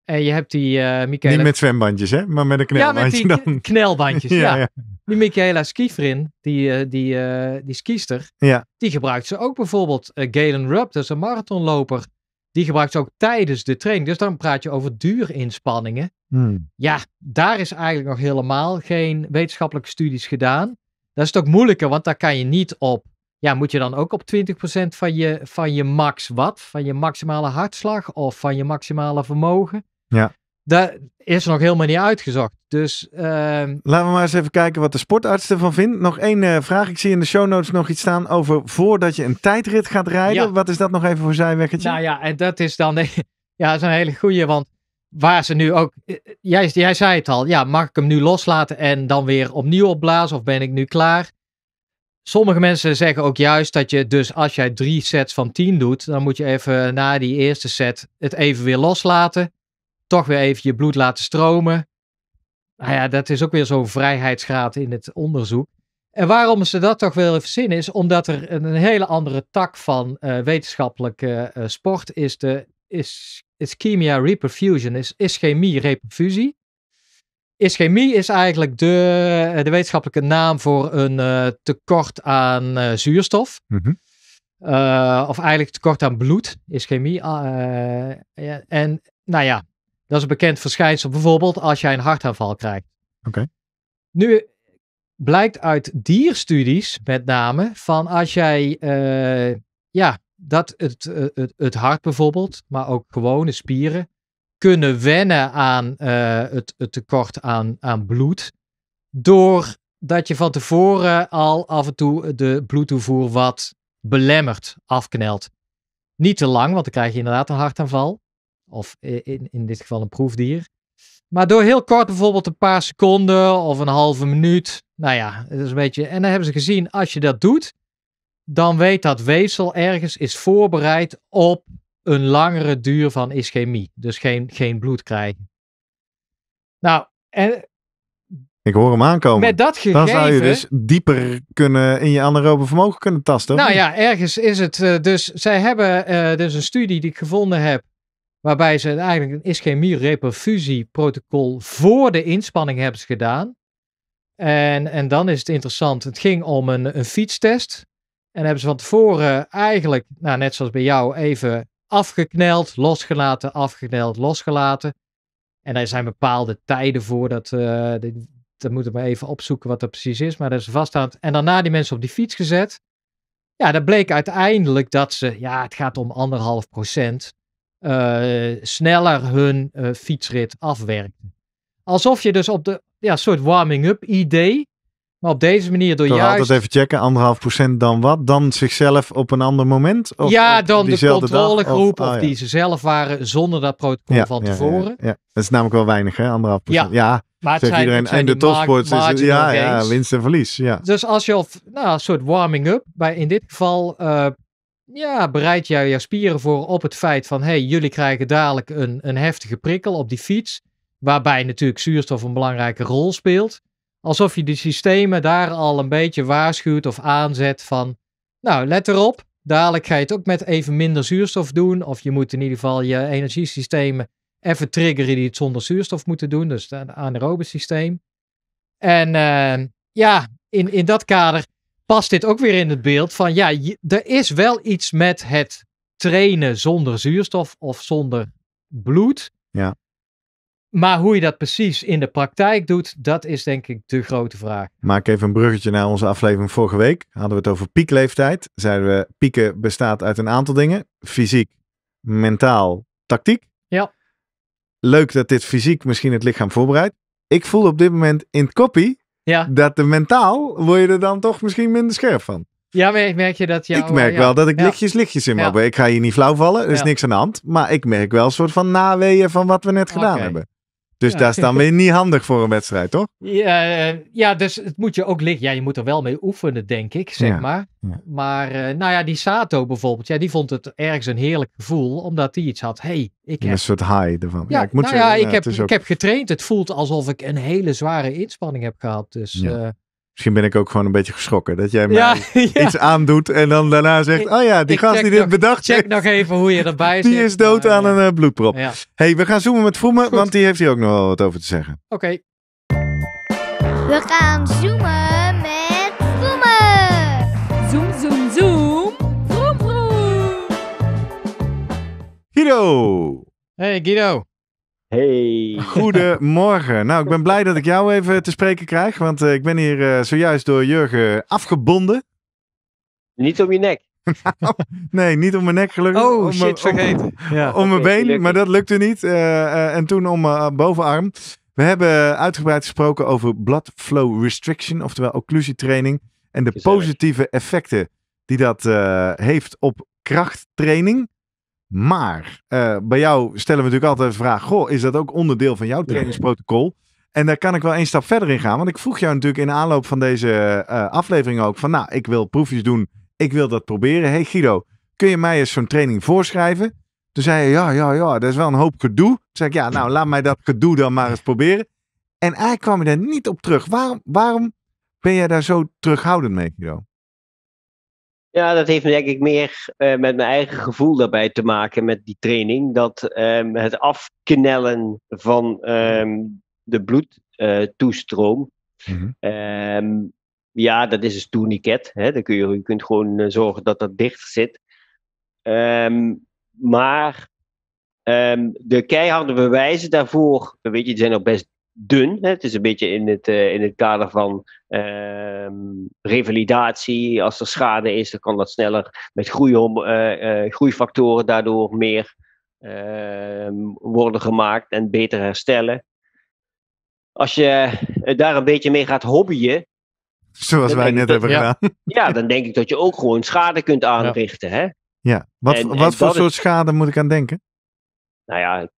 En je hebt die eh, Michaela... Niet met zwembandjes, hè? Maar met een knelbandje Ja, die dan. knelbandjes, ja, Die Michaela Skifrin, die, eh, die, die skiester, ja. die gebruikt ze ook bijvoorbeeld. Galen Rupp, dat is een marathonloper die gebruikt ze ook tijdens de training. Dus dan praat je over duurinspanningen. Hmm. Ja, daar is eigenlijk nog helemaal geen wetenschappelijke studies gedaan. Dat is het ook moeilijker, want daar kan je niet op. Ja, moet je dan ook op 20% van je, van je max wat? Van je maximale hartslag of van je maximale vermogen? Ja. Dat is nog helemaal niet uitgezocht. Dus, ehm, Laten we maar eens even kijken wat de sportarts ervan vindt. Nog één eh, vraag. Ik zie in de show notes nog iets staan over voordat je een tijdrit gaat rijden. Wat is dat nog even voor zijweggetje? Nou ja, en dat is dan ja, is een hele goeie. Want waar ze nu ook... Eh, eh, jij, jij zei het al. Ja, mag ik hem nu loslaten en dan weer opnieuw opblazen? Of ben ik nu klaar? Sommige mensen zeggen ook juist dat je dus als jij drie sets van tien doet, dan moet je even na die eerste set het even weer loslaten toch weer even je bloed laten stromen. Nou ja, dat is ook weer zo'n vrijheidsgraad in het onderzoek. En waarom ze dat toch even verzinnen is omdat er een hele andere tak van uh, wetenschappelijke eh, sport is. De is, ischemia reperfusion, is ischemie reperfusie. Ischemie is eigenlijk de, eh, de wetenschappelijke naam voor een tekort aan zuurstof. Mhm. of eigenlijk tekort aan bloed, ischemie. Ah, ja, en nou ja, dat is een bekend verschijnsel, bijvoorbeeld als jij een hartaanval krijgt. Oké. Nu blijkt uit dierstudies met name van als jij, eh, ja, dat het, eh, het, het, hart bijvoorbeeld, maar ook gewone spieren, kunnen wennen aan eh, het, tekort aan, aan bloed. Doordat je van tevoren al af en toe de bloedtoevoer wat belemmert, afknelt. Niet te lang, want dan krijg je inderdaad een hartaanval. Of in, in dit geval een proefdier. Maar door heel kort, bijvoorbeeld een paar seconden of een halve minuut. Nou ja, dat is een beetje. En dan hebben ze gezien, als je dat doet, dan weet dat weefsel ergens is voorbereid op een langere duur van ischemie. Dus geen, geen bloed krijgen. Nou, en. Ik hoor hem aankomen. Met dat gegeven. Dan zou je dus dieper kunnen in je anaerobe vermogen kunnen tasten. Nou ja, ergens is het. Eh, dus zij hebben eh, dus een studie die ik gevonden heb. Waarbij ze eigenlijk een ischemie-reperfusieprotocol voor de inspanning hebben gedaan. En, en dan is het interessant, het ging om een, een fietstest. En hebben ze van tevoren eigenlijk, nou, net zoals bij jou, even afgekneld, losgelaten, afgekneld, losgelaten. En er zijn bepaalde tijden voor. Dat, uh, eh, dat moeten we even opzoeken wat dat precies is. Maar dat is vaststaand. En daarna die mensen op die fiets gezet. Ja, dat bleek uiteindelijk dat ze, ja, het gaat om anderhalf procent. Eh, sneller hun eh, fietsrit afwerkten. Alsof je dus op de ja, soort warming-up idee, maar op deze manier door Toch juist... altijd even checken, anderhalf procent dan wat? Dan zichzelf op een ander moment? Of ja, dan de controlegroep of, ah, die ze zelf waren zonder dat protocol van tevoren. Ja, Dat is namelijk wel weinig hè, anderhalf procent. Ja, maar het zijn, iedereen, en de topsports is ja, ja, winst en verlies. Ja. Dus als je op nou, een soort warming-up, bij in dit geval eh, ja, bereid jou jouw spieren voor op het feit van, hey, jullie krijgen dadelijk een, een heftige prikkel op die fiets, waarbij natuurlijk zuurstof een belangrijke rol speelt. Alsof je de systemen daar al een beetje waarschuwt of aanzet van, nou, let erop, dadelijk ga je het ook met even minder zuurstof doen, of je moet in ieder geval je energiesystemen even triggeren die het zonder zuurstof moeten doen, dus het anaerobe systeem. En eh, ja, in, in dat kader past dit ook weer in het beeld van ja, er is wel iets met het trainen zonder zuurstof of zonder bloed. Ja. Maar hoe je dat precies in de praktijk doet, dat is denk ik de grote vraag. Maak even een bruggetje naar onze aflevering vorige week. Hadden we het over piekleeftijd. Zeiden we, pieken bestaat uit een aantal dingen. Fysiek, mentaal, tactiek. Ja. Leuk dat dit fysiek misschien het lichaam voorbereidt. Ik voel op dit moment in het koppie ja. Dat mentaal word je er dan toch misschien minder scherp van. Ja, merk je dat jouw, Ik merk eh, wel dat ik lichtjes lichtjes in me ja. Ik ga hier niet flauw vallen, er is niks aan de hand. Maar ik merk wel een soort van naweeën van wat we net gedaan hebben. Dus ja. dat is dan niet handig voor een wedstrijd, toch? Ja, eh, ja dus het moet je ook liggen. Ja, je moet er wel mee oefenen, denk ik, zeg maar. Maar eh, nou ja, die Sato bijvoorbeeld, ja, die vond het ergens een heerlijk gevoel, omdat hij iets had. hey, ik heb... Een soort high ervan. Ja, ik, moet nou zeggen, ik, heb, ik heb getraind. Het voelt alsof ik een hele zware inspanning heb gehad. Dus eh, Misschien ben ik ook gewoon een beetje geschrokken dat jij mij iets aandoet en dan daarna zegt: Oh ja, die gast die dit bedacht check heeft. Check nog even hoe je erbij zit. Die is dood aan een eh, eh, bloedprop. hey, we gaan zoomen met Vroemen, want die heeft hier ook nog wel wat over te zeggen. Oké. We gaan zoomen met Vroemen. Zoom, zoom, zoom. Vroom, vroom. Guido. Hey, Guido. Hey. Goedemorgen. Nou, ik ben blij dat ik jou even te spreken krijg, want eh, ik ben hier eh, zojuist door Jurgen afgebonden. Niet om je nek. nee, niet om mijn nek gelukkig. Oh om, shit, Om, mijn been, maar dat lukte niet. Eh, en toen om mijn bovenarm. We hebben uitgebreid gesproken over blood flow restriction, oftewel occlusietraining. En de positieve effecten die dat heeft op krachttraining. Maar eh, bij jou stellen we natuurlijk altijd de vraag: Goh, is dat ook onderdeel van jouw trainingsprotocol? En daar kan ik wel één stap verder in gaan. Want ik vroeg jou natuurlijk in aanloop van deze uh, aflevering ook: van nou, ik wil proefjes doen. Ik wil dat proberen. Hey Guido, kun je mij eens zo'n training voorschrijven? Toen zei je: Ja, ja, ja, dat is wel een hoop gedoe. Toen zei ik: Ja, nou, laat mij dat gedoe dan maar eens proberen. En eigenlijk kwam je daar niet op terug. Waarom, waarom ben jij daar zo terughoudend mee, Guido? Ja, dat heeft denk ik meer eh, met mijn eigen gevoel daarbij te maken met die training. Dat ehm, het afknellen van ehm, de bloedtoestroom. Mhm. Ehm, ja, dat is een tourniquet. Hè? Dan kun je, je kunt gewoon eh, zorgen dat dat dicht zit. maar de keiharde bewijzen daarvoor, weet je, die zijn nog best dun. Hè? Het is een beetje in het, eh, in het kader van ehm, revalidatie. Als er schade is, dan kan dat sneller met eh, eh, groeifactoren daardoor meer ehm, worden gemaakt en beter herstellen. Als je daar een beetje mee gaat hobbyen. Zoals wij net hebben gedaan. Ja, dan denk ik dat je ook gewoon schade kunt aanrichten. Ja. Hè? ja. Wat, wat voor soort schade moet ik aan denken? Nou ja,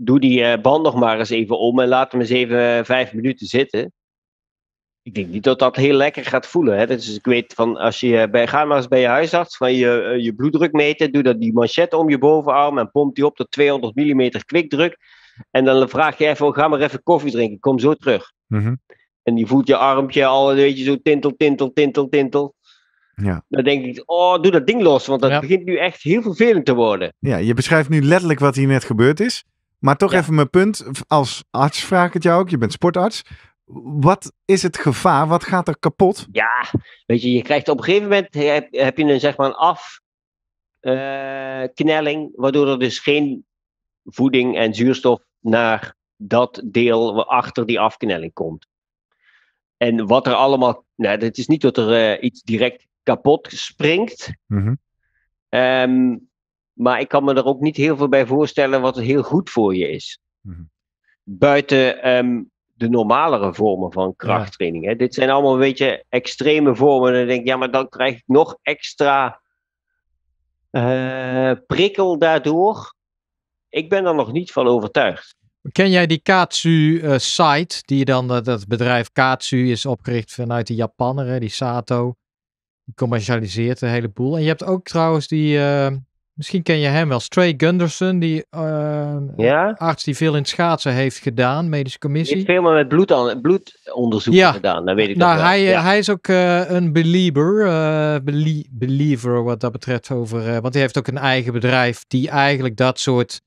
doe die eh, band nog maar eens even om en laat hem eens even eh, vijf minuten zitten. Ik denk niet dat dat heel lekker gaat voelen. Hè? Dus ik weet van, als je eh, bij, ga maar eens bij je huisarts van je, je bloeddruk meten. Doe dat die manchet om je bovenarm en pomp die op tot 200 mm kwikdruk. En dan vraag je even, ga maar even koffie drinken, kom zo terug. Mhm. En die voelt je armpje al een beetje zo tintel, tintel, tintel, tintel. Ja. Dan denk ik, oh, doe dat ding los, want dat begint nu echt heel vervelend te worden. Ja, je beschrijft nu letterlijk wat hier net gebeurd is. Maar toch even mijn punt. Als arts vraag ik het jou ook. Je bent sportarts. Wat is het gevaar? Wat gaat er kapot? Ja, weet je, je krijgt op een gegeven moment heb, je een, zeg maar, een afknelling, eh, waardoor er dus geen voeding en zuurstof naar dat deel achter die afknelling komt. En wat er allemaal, nou, het is niet dat er eh, iets direct kapot springt, mm maar ik kan me er ook niet heel veel bij voorstellen wat heel goed voor je is. Mhm. Buiten ehm, de normalere vormen van krachttraining. Hè? Dit zijn allemaal een beetje extreme vormen. En dan denk ik, ja, maar dan krijg ik nog extra eh, prikkel daardoor. Ik ben er nog niet van overtuigd. Ken jij die Katsu-site, eh, die dan, eh, dat bedrijf Katsu is opgericht vanuit de Japaner, die Sato. Die commercialiseert een heleboel. En je hebt ook trouwens die, Misschien ken je hem wel. Stray Gunderson, die eh, arts die veel in schaatsen heeft gedaan, medische commissie. Ik heeft veel met bloed aan, bloedonderzoek gedaan, dat weet ik nou, Hij, hij is ook eh, een believer, eh, believer wat dat betreft. Over, want hij heeft ook een eigen bedrijf die eigenlijk dat soort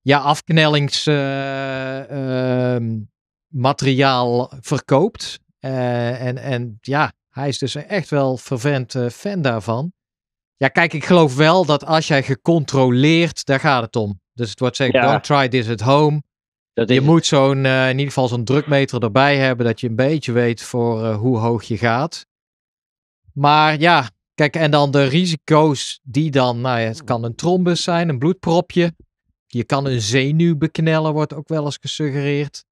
ja, afknellingsmateriaal ehm, verkoopt. en, en ja, hij is dus echt wel vervent fan daarvan. Ja, kijk, ik geloof wel dat als jij gecontroleerd, daar gaat het om. Dus het wordt zeggen, don't try this at home. Dat je moet zo'n, eh, in ieder geval zo'n drukmeter erbij hebben, dat je een beetje weet voor eh, hoe hoog je gaat. Maar ja, kijk, en dan de risico's die dan, nou ja, het kan een trombus zijn, een bloedpropje. Je kan een zenuw beknellen, wordt ook wel eens gesuggereerd.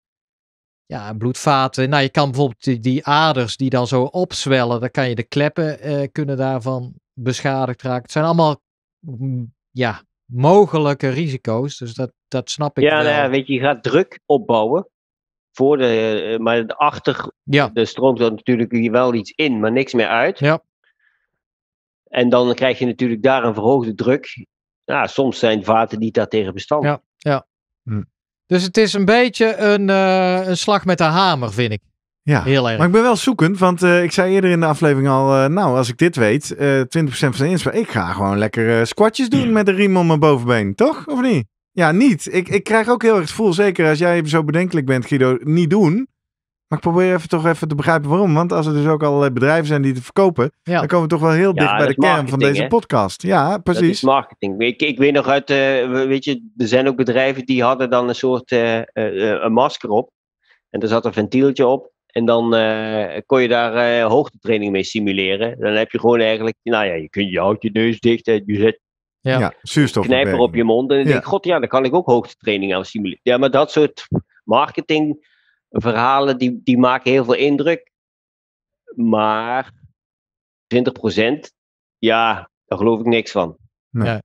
Ja, bloedvaten. Nou, je kan bijvoorbeeld die, aders die dan zo opzwellen, dan kan je de kleppen eh, kunnen daarvan beschadigd raakt. Het zijn allemaal mm, ja, mogelijke risico's. Dus dat, dat snap ik. Ja, nou ja weet je, je gaat druk opbouwen. Voor de, eh, maar achter de stroomt er natuurlijk wel iets in, maar niks meer uit. Ja. En dan krijg je natuurlijk daar een verhoogde druk. Ja, soms zijn vaten niet daartegen bestand. Ja, ja. Hm. Dus het is een beetje een, eh, een slag met de hamer, vind ik. Ja, heel erg. Maar ik ben wel zoekend, want eh, ik zei eerder in de aflevering al, eh, nou, als ik dit weet, uh, eh, 20% van de inspanning, ik ga gewoon lekker squatjes doen met de riem om mijn bovenbeen, toch? Of niet? Ja, niet. Ik, ik krijg ook heel erg het gevoel, zeker als jij zo bedenkelijk bent, Guido, niet doen. Maar ik probeer even toch even te begrijpen waarom. Want als er dus ook allerlei bedrijven zijn die te verkopen, dan komen we toch wel heel dicht bij de kern van deze podcast. Ja, precies. Dat is marketing. Ik, ik weet nog uit, weet je, er zijn ook bedrijven die hadden dan een soort een masker op. En er zat een ventieltje op. En dan eh, kon je daar eh, hoogtetraining mee simuleren. Dan heb je gewoon eigenlijk, nou ja, je, kunt, je houdt je neus dicht en je zet ja. ja zuurstof knijper op je mond. En dan denk god ja, dan kan ik ook hoogtetraining aan simuleren. Ja, maar dat soort marketingverhalen, die, die maken heel veel indruk. Maar 20%, ja, daar geloof ik niks van. Ja.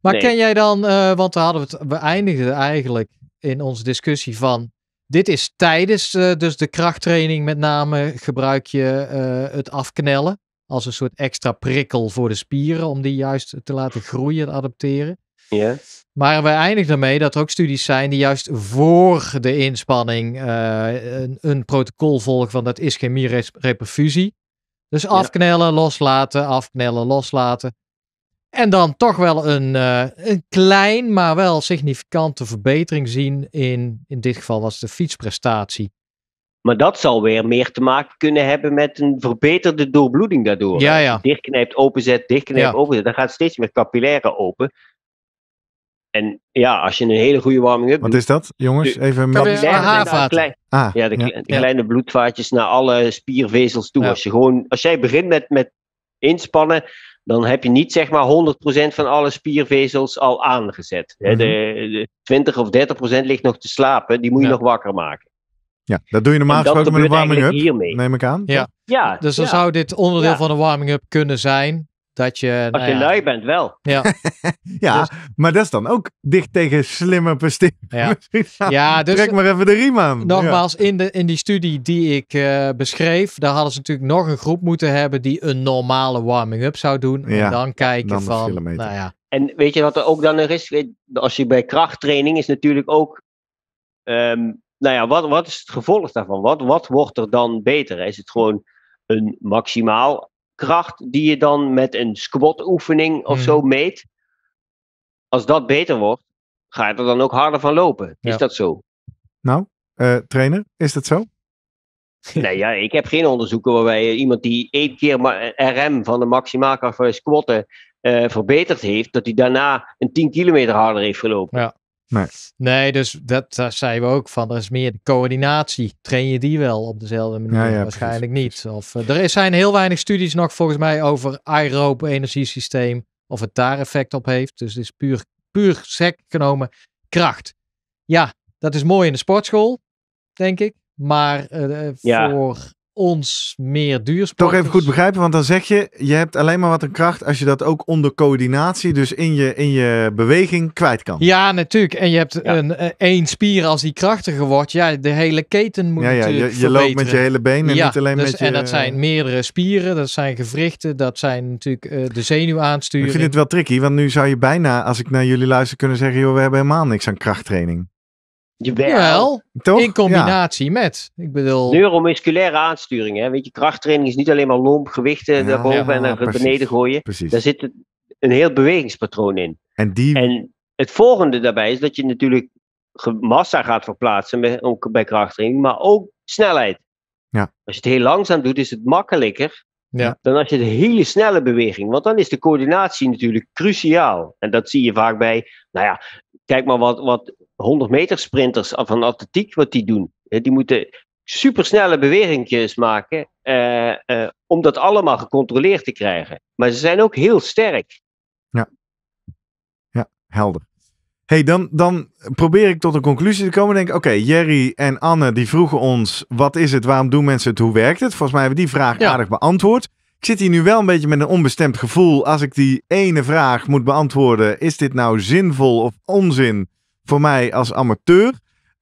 Maar ken jij dan, eh, want we hadden het, we eindigden eigenlijk in onze discussie van dit is tijdens eh, dus de krachttraining met name gebruik je eh, het afknellen als een soort extra prikkel voor de spieren om die juist te laten groeien en adapteren. Ja. Maar we eindigen ermee dat er ook studies zijn die juist voor de inspanning eh, een, een, protocol volgen van dat ischemie-reperfusie. Dus afknellen, loslaten, afknellen, loslaten. En dan toch wel een, eh, een klein, maar wel significante verbetering zien in, in dit geval was de fietsprestatie. Maar dat zal weer meer te maken kunnen hebben met een verbeterde doorbloeding daardoor. Ja, ja. Dichtknijpt, openzet, dichtknijpt, ja. openzet. Dan gaat steeds meer capillaire open. En ja, als je een hele goede warming hebt. Wat is dat, jongens? Even met... Capillaire klein, ah, ja, de, kleine bloedvaatjes naar alle spiervezels toe. Als, je gewoon, als jij begint met, met inspannen dan heb je niet zeg maar 100% van alle spiervezels al aangezet. Mhm. de, 20 of 30% ligt nog te slapen, die moet je nog wakker maken. Ja, dat doe je normaal gesproken met een warming-up, neem ik aan. Ja, ja. dus dan zou dit onderdeel van een warming-up kunnen zijn. Dat je, nou Als je lui bent, wel. Ja, ja dus- maar dat is dan ook dicht tegen slimme presteren. Ja. ja, dus, Trek maar even de riem aan. Nogmaals, in, de, in die studie die ik eh, beschreef, daar hadden ze natuurlijk nog een groep moeten hebben die een normale warming-up zou doen. En dan kijken van, nou ja. En weet je wat er ook dan nog is? Als je bij krachttraining is natuurlijk ook... Ehm, nou ja, wat, wat is het gevolg daarvan? Wat, wat wordt er dan beter? Is het gewoon een maximaal kracht die je dan met een squat oefening of mhm. zo meet. Als dat beter wordt, ga je er dan ook harder van lopen. Is dat zo? Nou, eh, trainer, is dat zo? nee, nou ja, ik heb geen onderzoeken waarbij iemand die één keer RM eh, van de kracht van squatten uh, verbeterd heeft, dat hij daarna een 10 kilometer harder heeft gelopen. Ja. Nee. nee, dus dat, daar zeiden we ook van. Er is meer coördinatie. Train je die wel op dezelfde manier? Waarschijnlijk niet. Of, eh, er zijn heel weinig studies nog volgens mij over aeroop energiesysteem. Of het daar effect op heeft. Dus het is puur, puur sec genomen kracht. Ja, dat is mooi in de sportschool, denk ik. Maar eh, eh, ja. voor ons meer duursport. Toch even goed begrijpen, want dan zeg je, je hebt alleen maar wat een kracht als je dat ook onder coördinatie, dus in je, in je beweging kwijt kan. Ja, natuurlijk. En je hebt een eh, één spier als die krachtiger wordt, ja, de hele keten moet ja, ja. Je, je loopt met je hele been en ja, niet alleen dus met je... En dat zijn meerdere spieren, dat zijn gewrichten, dat zijn natuurlijk uh, de zenuwaansturing. Ik vind het wel tricky, want nu zou je bijna, als ik naar jullie luister, kunnen zeggen, joh, we hebben helemaal niks aan krachttraining. Jawel. In combinatie met, ik bedoel... Neuromusculaire aansturing, hè. Weet je, krachttraining is niet alleen maar lomp, gewichten naar boven en naar beneden gooien. Precies. Daar zit een heel bewegingspatroon in. En, die... en het volgende daarbij is dat je natuurlijk massa gaat verplaatsen bij, ook bij krachttraining, maar ook snelheid. Ja. Als je het heel langzaam doet, is het makkelijker ja. dan als je de hele snelle beweging. Want dan is de coördinatie natuurlijk cruciaal. En dat zie je vaak bij, nou ja, kijk maar wat, wat 100 meter sprinters van atletiek wat die doen. Die moeten supersnelle bewegingjes maken eh, eh, om dat allemaal gecontroleerd te krijgen. Maar ze zijn ook heel sterk. Ja, ja helder. Hey, dan, dan probeer ik tot een conclusie te komen. Denk, oké, Jerry en Anne die vroegen ons: wat is het, waarom doen mensen het, hoe werkt het? Volgens mij hebben die vraag aardig beantwoord. Ik zit hier nu wel een beetje met een onbestemd gevoel. Als ik die ene vraag moet beantwoorden: is dit nou zinvol of onzin? voor mij als amateur.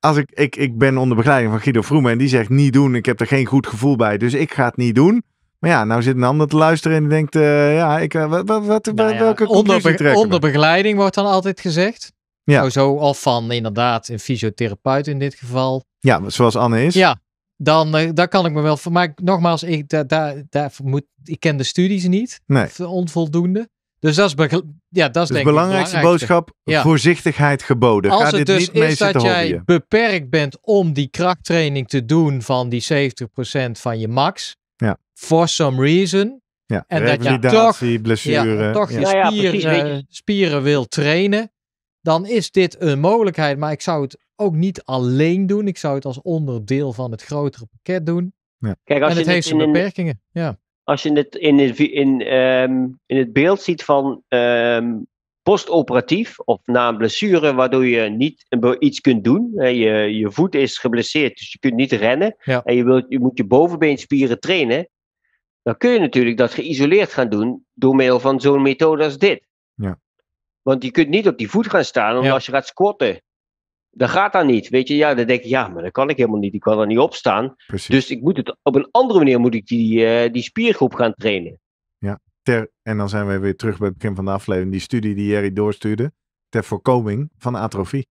Als ik, ik, ik ben onder begeleiding van Guido Vroemen en die zegt niet doen. Ik heb er geen goed gevoel bij, dus ik ga het niet doen. Maar ja, nou zit een ander te luisteren en die denkt, eh, ja, ik, eh, wat, wat, nou welke onder, begeleiding wordt dan altijd gezegd. Ja. zo of van inderdaad een fysiotherapeut in dit geval. Ja, zoals Anne is. Ja, dan uh, kan ik me wel voor. Maar nogmaals, ik, daar daar daar moet, ik ken de studies niet. Nee. Onvoldoende. Dus dat is, ja, dat is dus denk belangrijkste De belangrijkste boodschap, voorzichtigheid geboden. Als het dus is dat jij beperkt bent om die krachttraining te doen van die 70% van je max, ja. for some reason, ja. en dat je toch, ja, toch je nou spieren, eh, spieren wil trainen, dan is dit een mogelijkheid. Maar ik zou het ook niet alleen doen. Ik zou het als onderdeel van het grotere pakket doen. Kijk, als en je het heeft zijn beperkingen. Ja als je het in het, in, ehm, in het beeld ziet van um, postoperatief of na een blessure, waardoor je niet iets kunt doen. Je, je voet is geblesseerd, dus je kunt niet rennen. En je, wilt, je moet je bovenbeenspieren trainen. Dan kun je natuurlijk dat geïsoleerd gaan doen door middel van zo'n methode als dit. Ja. Want je kunt niet op die voet gaan staan, omdat als je gaat squatten dat gaat dan niet. Weet je, ja, dan denk ik, ja, maar dat kan ik helemaal niet. Ik kan er niet op staan. Dus ik moet het, op een andere manier moet ik die, eh, die spiergroep gaan trainen. Ja, ter, en dan zijn we weer terug bij het begin van de aflevering. Die studie die Jerry doorstuurde, ter voorkoming van atrofie.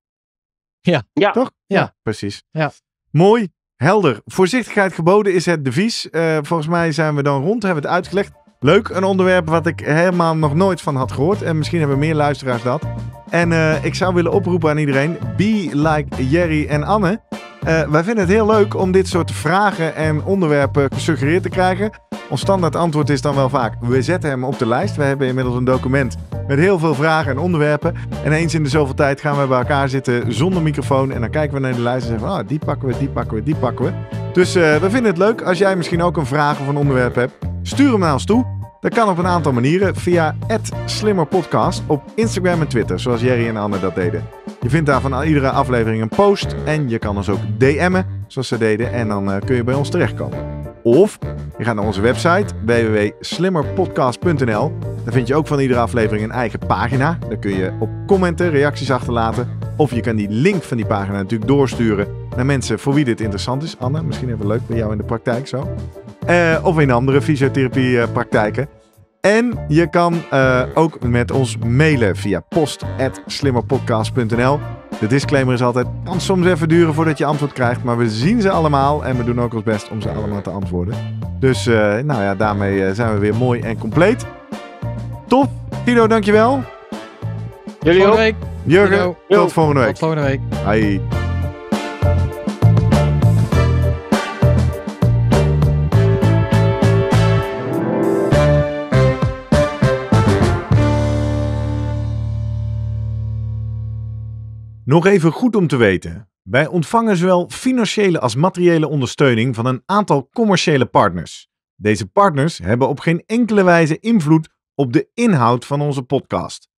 Ja. ja. Toch? Ja. precies. Ja. Mooi, helder. Voorzichtigheid geboden is het devies. Eh, volgens mij zijn we dan rond, hebben we het uitgelegd. Leuk, een onderwerp wat ik helemaal nog nooit van had gehoord. En misschien hebben meer luisteraars dat. En eh, ik zou willen oproepen aan iedereen: be like Jerry en Anne. Eh, wij vinden het heel leuk om dit soort vragen en onderwerpen gesuggereerd te krijgen. Ons standaard antwoord is dan wel vaak: we zetten hem op de lijst. We hebben inmiddels een document met heel veel vragen en onderwerpen. En eens in de zoveel tijd gaan we bij elkaar zitten zonder microfoon. En dan kijken we naar de lijst en zeggen: van, oh, die pakken we, die pakken we, die pakken we. Dus eh, we vinden het leuk als jij misschien ook een vraag of een onderwerp hebt. Stuur hem naar ons toe. Dat kan op een aantal manieren via @slimmerpodcast op Instagram en Twitter, zoals Jerry en Anne dat deden. Je vindt daar van iedere aflevering een post en je kan ons ook DM'en, zoals ze deden, en dan eh, kun je bij ons terechtkomen. Of je gaat naar onze website www.slimmerpodcast.nl. Daar vind je ook van iedere aflevering een eigen pagina. Daar kun je op commenten, reacties achterlaten. Of je kan die link van die pagina natuurlijk doorsturen naar mensen voor wie dit interessant is. Anne, misschien even leuk bij jou in de praktijk zo. Eh, of in andere fysiotherapiepraktijken. En je kan eh, ook met ons mailen via post.slimmerpodcast.nl. De disclaimer is altijd, kan soms even duren voordat je antwoord krijgt. Maar we zien ze allemaal en we doen ook ons best om ze allemaal te antwoorden. Dus eh, nou ja, daarmee zijn we weer mooi en compleet. Top. Guido, dankjewel. Jullie ook. Jurgen, tot volgende week. Tot volgende week. hoi Nog even goed om te weten. Wij ontvangen zowel financiële als materiële ondersteuning van een aantal commerciële partners. Deze partners hebben op geen enkele wijze invloed op de inhoud van onze podcast.